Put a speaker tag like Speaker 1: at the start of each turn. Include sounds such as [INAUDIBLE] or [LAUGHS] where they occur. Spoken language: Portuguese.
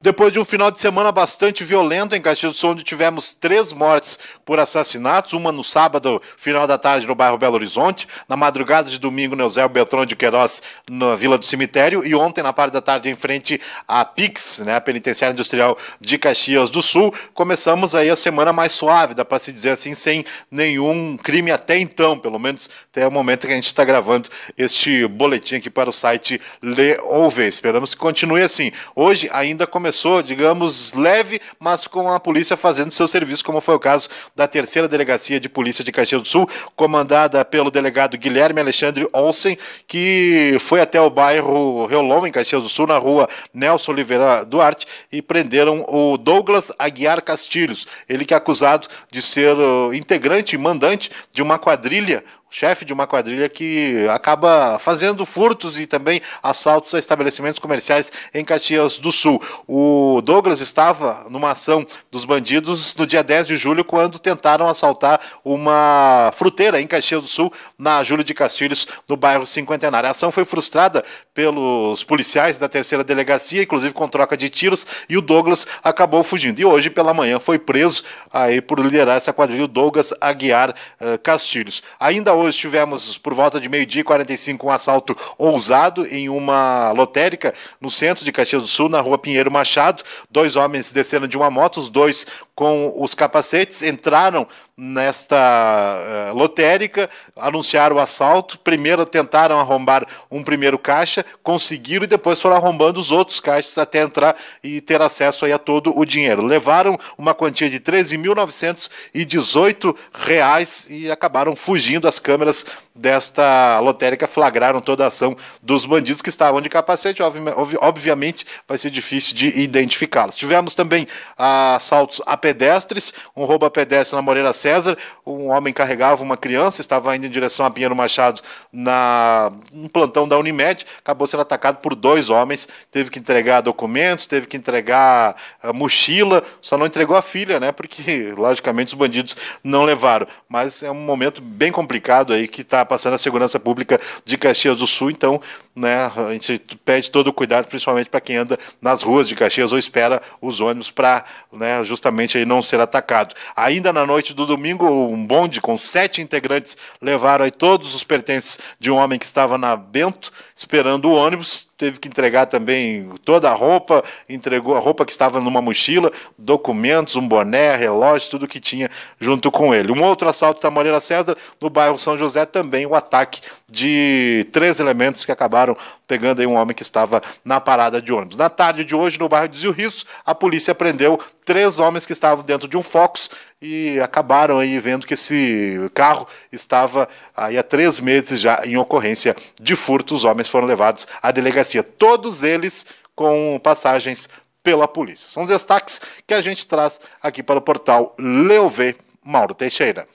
Speaker 1: Depois de um final de semana bastante violento em Caxias do Sul, onde tivemos três mortes por assassinatos, uma no sábado, final da tarde, no bairro Belo Horizonte, na madrugada de domingo, no Eusébio Beltrão de Queiroz, na Vila do Cemitério, e ontem, na parte da tarde, em frente à PIX, né, a Penitenciária Industrial de Caxias do Sul, começamos aí a semana mais suave, dá para se dizer assim, sem nenhum crime até então, pelo menos até o momento que a gente está gravando este boletim aqui para o site Le Ouve. Esperamos que continue assim. Hoje ainda começamos começou, digamos, leve, mas com a polícia fazendo seu serviço, como foi o caso da terceira delegacia de polícia de Caxias do Sul, comandada pelo delegado Guilherme Alexandre Olsen, que foi até o bairro Reolom, em Caxias do Sul, na rua Nelson Oliveira Duarte, e prenderam o Douglas Aguiar Castilhos, ele que é acusado de ser uh, integrante e mandante de uma quadrilha chefe de uma quadrilha que acaba fazendo furtos e também assaltos a estabelecimentos comerciais em Caxias do Sul. O Douglas estava numa ação dos bandidos no dia 10 de julho, quando tentaram assaltar uma fruteira em Caxias do Sul, na Júlio de Castilhos, no bairro Cinquentenário. A ação foi frustrada pelos policiais da terceira delegacia, inclusive com troca de tiros, e o Douglas acabou fugindo. E hoje pela manhã foi preso aí por liderar essa quadrilha, o Douglas Aguiar uh, Castilhos. Ainda hoje tivemos por volta de meio-dia e 45 um assalto ousado em uma lotérica no centro de Caxias do Sul, na rua Pinheiro Machado. Dois homens desceram de uma moto, os dois com os capacetes, entraram nesta uh, lotérica, anunciaram o assalto, primeiro tentaram arrombar um primeiro caixa, conseguiram e depois foram arrombando os outros caixas até entrar e ter acesso aí a todo o dinheiro. Levaram uma quantia de 13.918 reais e acabaram fugindo as câmeras desta lotérica, flagraram toda a ação dos bandidos que estavam de capacete, obviamente vai ser difícil de identificá-los. Tivemos também uh, assaltos a pedestres, um roubo a pedestre na Moreira César, um homem carregava uma criança, estava indo em direção a Pinheiro Machado na um plantão da Unimed, acabou sendo atacado por dois homens, teve que entregar documentos, teve que entregar eh, mochila, só não entregou a filha, né? Porque [LAUGHS] logicamente os bandidos não levaram. Mas é um momento bem complicado aí que está passando a segurança pública de Caxias do Sul, então né? A gente pede todo o cuidado, principalmente para quem anda nas ruas de Caxias ou espera os ônibus para né, justamente aí não ser atacado. Ainda na noite do domingo, um bonde com sete integrantes levaram aí todos os pertences de um homem que estava na Bento esperando o ônibus, teve que entregar também toda a roupa, entregou a roupa que estava numa mochila, documentos, um boné, relógio, tudo que tinha junto com ele. Um outro assalto da Moreira César, no bairro São José, também o um ataque de três elementos que acabaram pegando aí um homem que estava na parada de ônibus. Na tarde de hoje, no bairro de Zilriço, a polícia prendeu três homens que estavam dentro de um Fox e acabaram aí vendo que esse carro estava aí há três meses já em ocorrência de furto. Os homens foram levados à delegacia, todos eles com passagens pela polícia. São destaques que a gente traz aqui para o portal Leovê Mauro Teixeira.